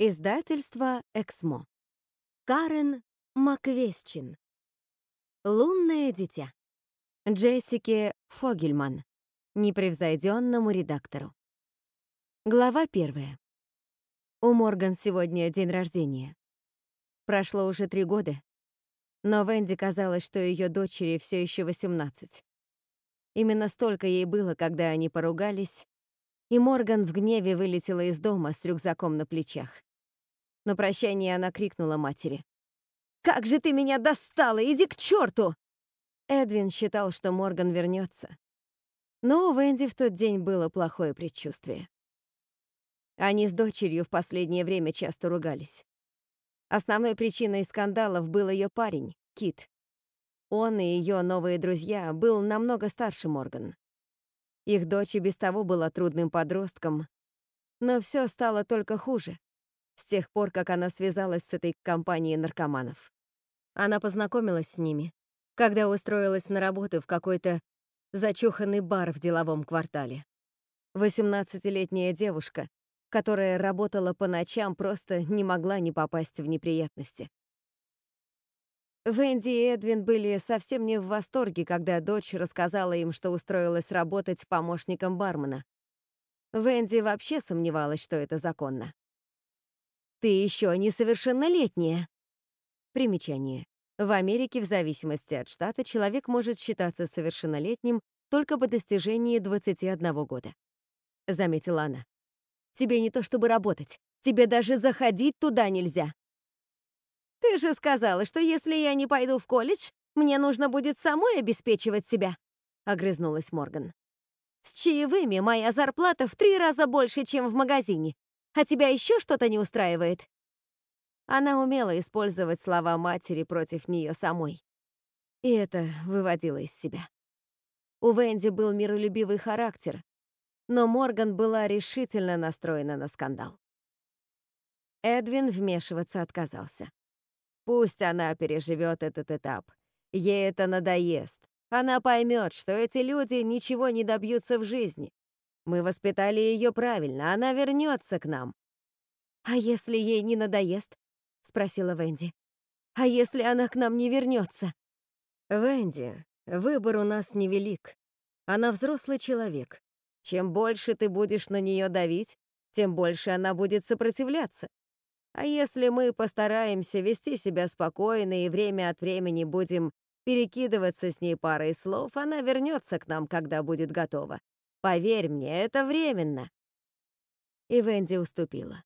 Издательство «Эксмо». Карен Маквесчин. «Лунное дитя». Джессике Фогельман, непревзойденному редактору. Глава первая. У Морган сегодня день рождения. Прошло уже три года, но Венди казалось, что ее дочери все еще 18. Именно столько ей было, когда они поругались, и Морган в гневе вылетела из дома с рюкзаком на плечах. На прощание она крикнула матери. «Как же ты меня достала! Иди к черту!» Эдвин считал, что Морган вернется. Но у Венди в тот день было плохое предчувствие. Они с дочерью в последнее время часто ругались. Основной причиной скандалов был ее парень, Кит. Он и ее новые друзья был намного старше Морган. Их дочь и без того была трудным подростком, но все стало только хуже с тех пор, как она связалась с этой компанией наркоманов. Она познакомилась с ними, когда устроилась на работу в какой-то зачуханный бар в деловом квартале. 18-летняя девушка, которая работала по ночам, просто не могла не попасть в неприятности. Венди и Эдвин были совсем не в восторге, когда дочь рассказала им, что устроилась работать помощником бармена. Венди вообще сомневалась, что это законно. Ты еще несовершеннолетняя. Примечание. В Америке, в зависимости от штата, человек может считаться совершеннолетним только по достижении 21 года. Заметила она. Тебе не то чтобы работать, тебе даже заходить туда нельзя. Ты же сказала, что если я не пойду в колледж, мне нужно будет самой обеспечивать себя, огрызнулась Морган. С чаевыми моя зарплата в три раза больше, чем в магазине. А тебя еще что-то не устраивает?» Она умела использовать слова матери против нее самой. И это выводило из себя. У Венди был миролюбивый характер, но Морган была решительно настроена на скандал. Эдвин вмешиваться отказался. Пусть она переживет этот этап. Ей это надоест. Она поймет, что эти люди ничего не добьются в жизни. Мы воспитали ее правильно, она вернется к нам». «А если ей не надоест?» — спросила Венди. «А если она к нам не вернется?» «Венди, выбор у нас невелик. Она взрослый человек. Чем больше ты будешь на нее давить, тем больше она будет сопротивляться. А если мы постараемся вести себя спокойно и время от времени будем перекидываться с ней парой слов, она вернется к нам, когда будет готова. Поверь мне, это временно. И Венди уступила.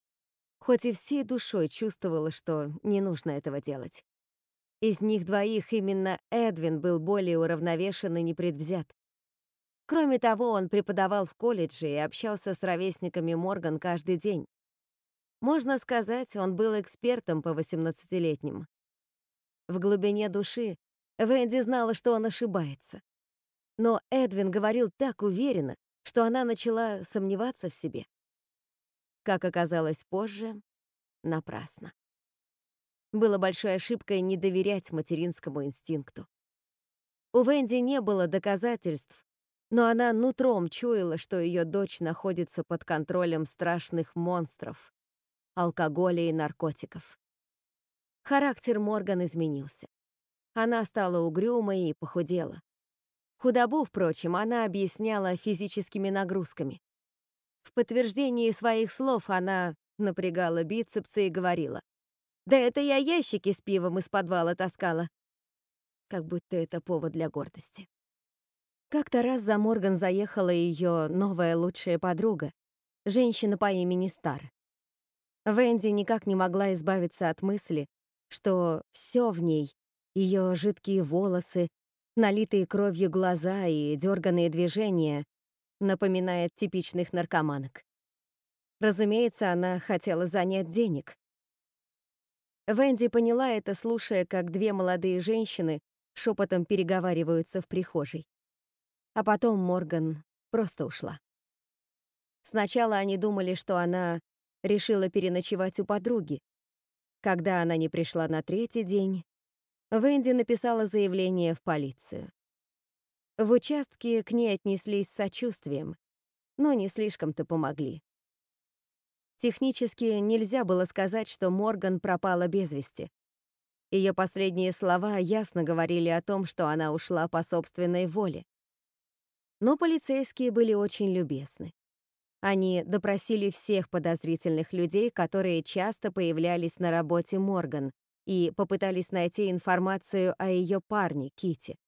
Хоть и всей душой чувствовала, что не нужно этого делать. Из них двоих именно Эдвин был более уравновешен и непредвзят. Кроме того, он преподавал в колледже и общался с ровесниками Морган каждый день. Можно сказать, он был экспертом по 18-летним. В глубине души Венди знала, что он ошибается. Но Эдвин говорил так уверенно, что она начала сомневаться в себе. Как оказалось позже, напрасно. Было большой ошибкой не доверять материнскому инстинкту. У Венди не было доказательств, но она нутром чуяла, что ее дочь находится под контролем страшных монстров, алкоголя и наркотиков. Характер Морган изменился. Она стала угрюмой и похудела. Худобу, впрочем, она объясняла физическими нагрузками. В подтверждении своих слов она напрягала бицепсы и говорила. «Да это я ящики с пивом из подвала таскала». Как будто это повод для гордости. Как-то раз за Морган заехала ее новая лучшая подруга, женщина по имени Стар. Венди никак не могла избавиться от мысли, что все в ней, ее жидкие волосы, налитые кровью глаза и дерганные движения, напоминают типичных наркоманок. Разумеется, она хотела занять денег. Венди поняла это, слушая, как две молодые женщины шепотом переговариваются в прихожей. А потом Морган просто ушла. Сначала они думали, что она решила переночевать у подруги. Когда она не пришла на третий день, Венди написала заявление в полицию. В участке к ней отнеслись с сочувствием, но не слишком-то помогли. Технически нельзя было сказать, что Морган пропала без вести. Ее последние слова ясно говорили о том, что она ушла по собственной воле. Но полицейские были очень любезны. Они допросили всех подозрительных людей, которые часто появлялись на работе Морган, и попытались найти информацию о ее парне Кити.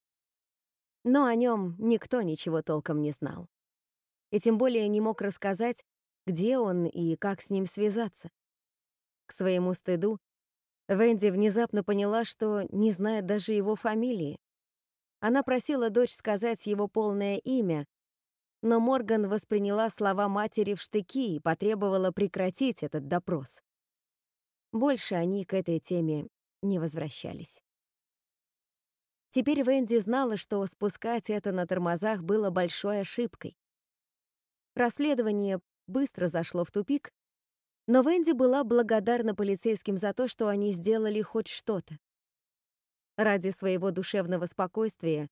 Но о нем никто ничего толком не знал. И тем более не мог рассказать, где он и как с ним связаться. К своему стыду, Венди внезапно поняла, что не знает даже его фамилии. Она просила дочь сказать его полное имя, но Морган восприняла слова матери в штыки и потребовала прекратить этот допрос. Больше они к этой теме не возвращались. Теперь Венди знала, что спускать это на тормозах было большой ошибкой. Расследование быстро зашло в тупик, но Венди была благодарна полицейским за то, что они сделали хоть что-то. Ради своего душевного спокойствия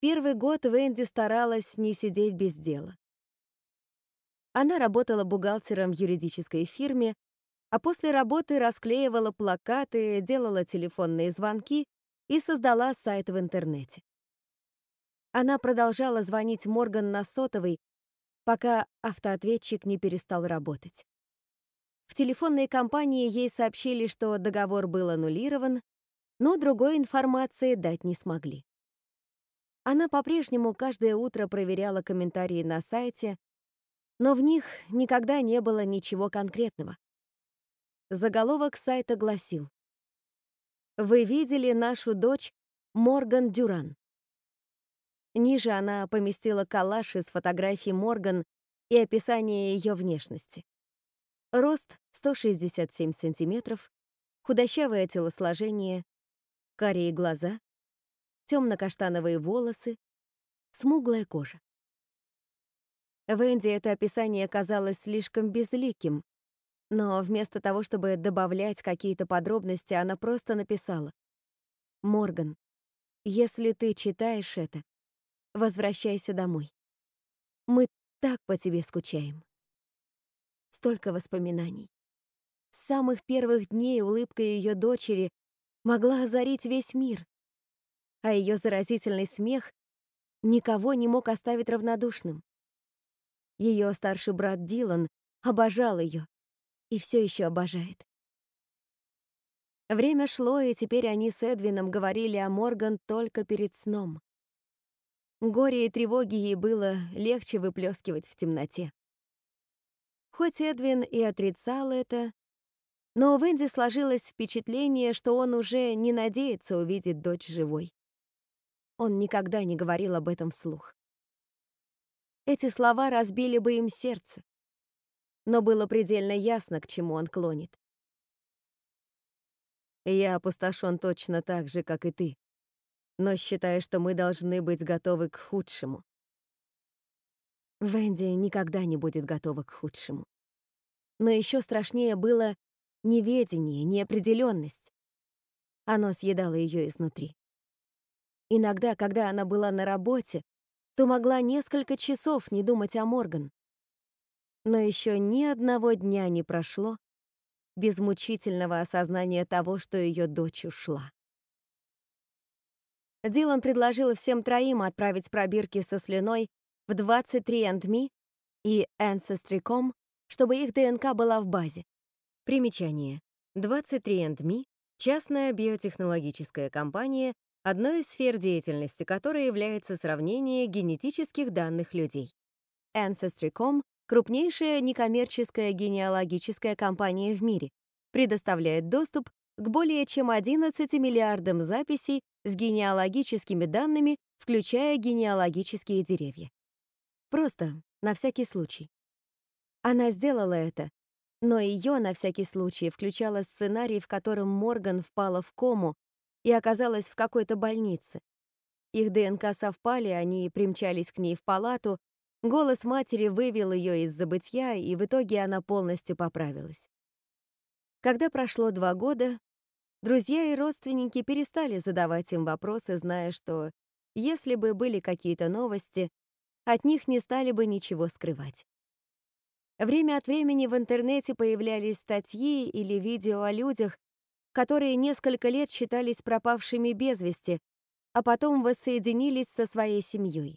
первый год Венди старалась не сидеть без дела. Она работала бухгалтером в юридической фирме, а после работы расклеивала плакаты, делала телефонные звонки и создала сайт в интернете. Она продолжала звонить Морган на сотовый, пока автоответчик не перестал работать. В телефонной компании ей сообщили, что договор был аннулирован, но другой информации дать не смогли. Она по-прежнему каждое утро проверяла комментарии на сайте, но в них никогда не было ничего конкретного. Заголовок сайта гласил «Вы видели нашу дочь Морган Дюран». Ниже она поместила коллаж из фотографий Морган и описание ее внешности. Рост 167 сантиметров, худощавое телосложение, карие глаза, темно-каштановые волосы, смуглая кожа. Венди это описание казалось слишком безликим, но вместо того, чтобы добавлять какие-то подробности, она просто написала. «Морган, если ты читаешь это, возвращайся домой. Мы так по тебе скучаем». Столько воспоминаний. С самых первых дней улыбка ее дочери могла озарить весь мир, а ее заразительный смех никого не мог оставить равнодушным. Ее старший брат Дилан обожал ее, и все еще обожает. Время шло, и теперь они с Эдвином говорили о Морган только перед сном. Горе и тревоги ей было легче выплескивать в темноте. Хоть Эдвин и отрицал это, но у Венди сложилось впечатление, что он уже не надеется увидеть дочь живой. Он никогда не говорил об этом вслух. Эти слова разбили бы им сердце, но было предельно ясно, к чему он клонит. «Я опустошен точно так же, как и ты, но считаю, что мы должны быть готовы к худшему». Венди никогда не будет готова к худшему. Но еще страшнее было неведение, неопределенность. Оно съедало ее изнутри. Иногда, когда она была на работе, то могла несколько часов не думать о Морган, но еще ни одного дня не прошло без мучительного осознания того, что ее дочь ушла. Дилан предложила всем троим отправить пробирки со слюной в 23andMe и Ancestry.com, чтобы их ДНК была в базе. Примечание. 23andMe — частная биотехнологическая компания, одной из сфер деятельности которой является сравнение генетических данных людей. Ancestry.com крупнейшая некоммерческая генеалогическая компания в мире, предоставляет доступ к более чем 11 миллиардам записей с генеалогическими данными, включая генеалогические деревья. Просто, на всякий случай. Она сделала это, но ее, на всякий случай, включала сценарий, в котором Морган впала в кому и оказалась в какой-то больнице. Их ДНК совпали, они примчались к ней в палату, Голос матери вывел ее из забытья, и в итоге она полностью поправилась. Когда прошло два года, друзья и родственники перестали задавать им вопросы, зная, что, если бы были какие-то новости, от них не стали бы ничего скрывать. Время от времени в интернете появлялись статьи или видео о людях, которые несколько лет считались пропавшими без вести, а потом воссоединились со своей семьей.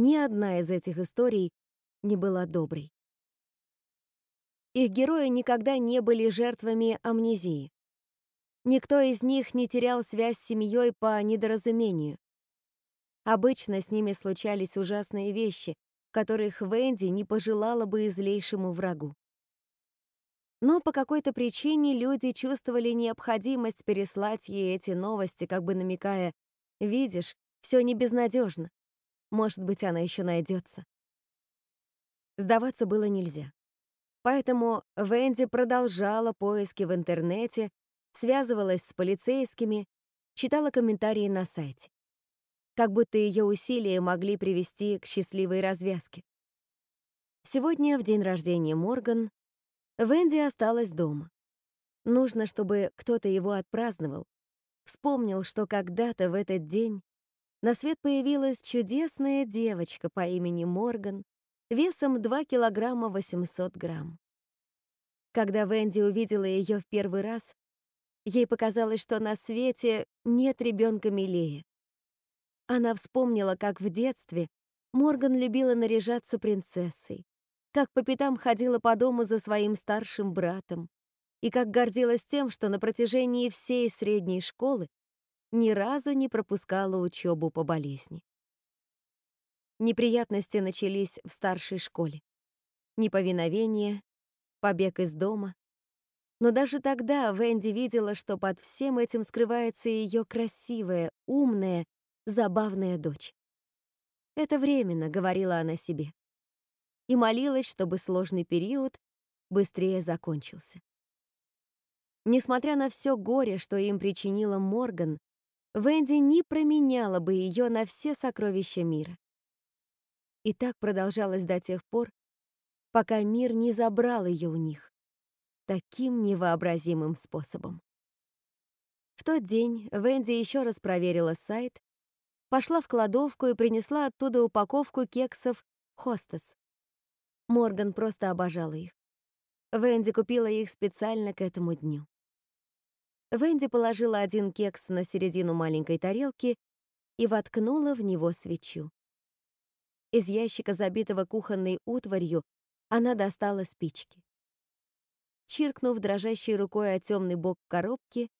Ни одна из этих историй не была доброй. Их герои никогда не были жертвами амнезии. Никто из них не терял связь с семьей по недоразумению. Обычно с ними случались ужасные вещи, которых Венди не пожелала бы излейшему врагу. Но по какой-то причине люди чувствовали необходимость переслать ей эти новости, как бы намекая, «Видишь, все не безнадежно. Может быть, она еще найдется. Сдаваться было нельзя. Поэтому Венди продолжала поиски в интернете, связывалась с полицейскими, читала комментарии на сайте. Как будто ее усилия могли привести к счастливой развязке. Сегодня, в день рождения Морган, Венди осталась дома. Нужно, чтобы кто-то его отпраздновал, вспомнил, что когда-то в этот день на свет появилась чудесная девочка по имени Морган, весом 2 килограмма 800 грамм. Когда Венди увидела ее в первый раз, ей показалось, что на свете нет ребенка милее. Она вспомнила, как в детстве Морган любила наряжаться принцессой, как по пятам ходила по дому за своим старшим братом и как гордилась тем, что на протяжении всей средней школы ни разу не пропускала учебу по болезни. Неприятности начались в старшей школе. Неповиновение, побег из дома. Но даже тогда Венди видела, что под всем этим скрывается ее красивая, умная, забавная дочь. «Это временно», — говорила она себе. И молилась, чтобы сложный период быстрее закончился. Несмотря на все горе, что им причинила Морган, Венди не променяла бы ее на все сокровища мира. И так продолжалось до тех пор, пока мир не забрал ее у них таким невообразимым способом. В тот день Венди еще раз проверила сайт, пошла в кладовку и принесла оттуда упаковку кексов «Хостес». Морган просто обожала их. Венди купила их специально к этому дню. Венди положила один кекс на середину маленькой тарелки и воткнула в него свечу. Из ящика, забитого кухонной утварью, она достала спички. Чиркнув дрожащей рукой о темный бок коробки,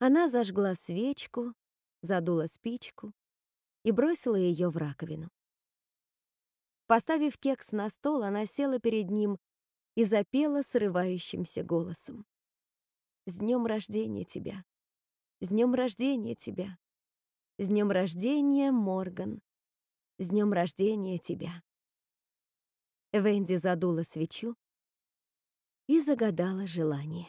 она зажгла свечку, задула спичку и бросила ее в раковину. Поставив кекс на стол, она села перед ним и запела срывающимся голосом. С днем рождения тебя! С днем рождения тебя! С днем рождения, Морган! С днем рождения тебя!» Венди задула свечу и загадала желание.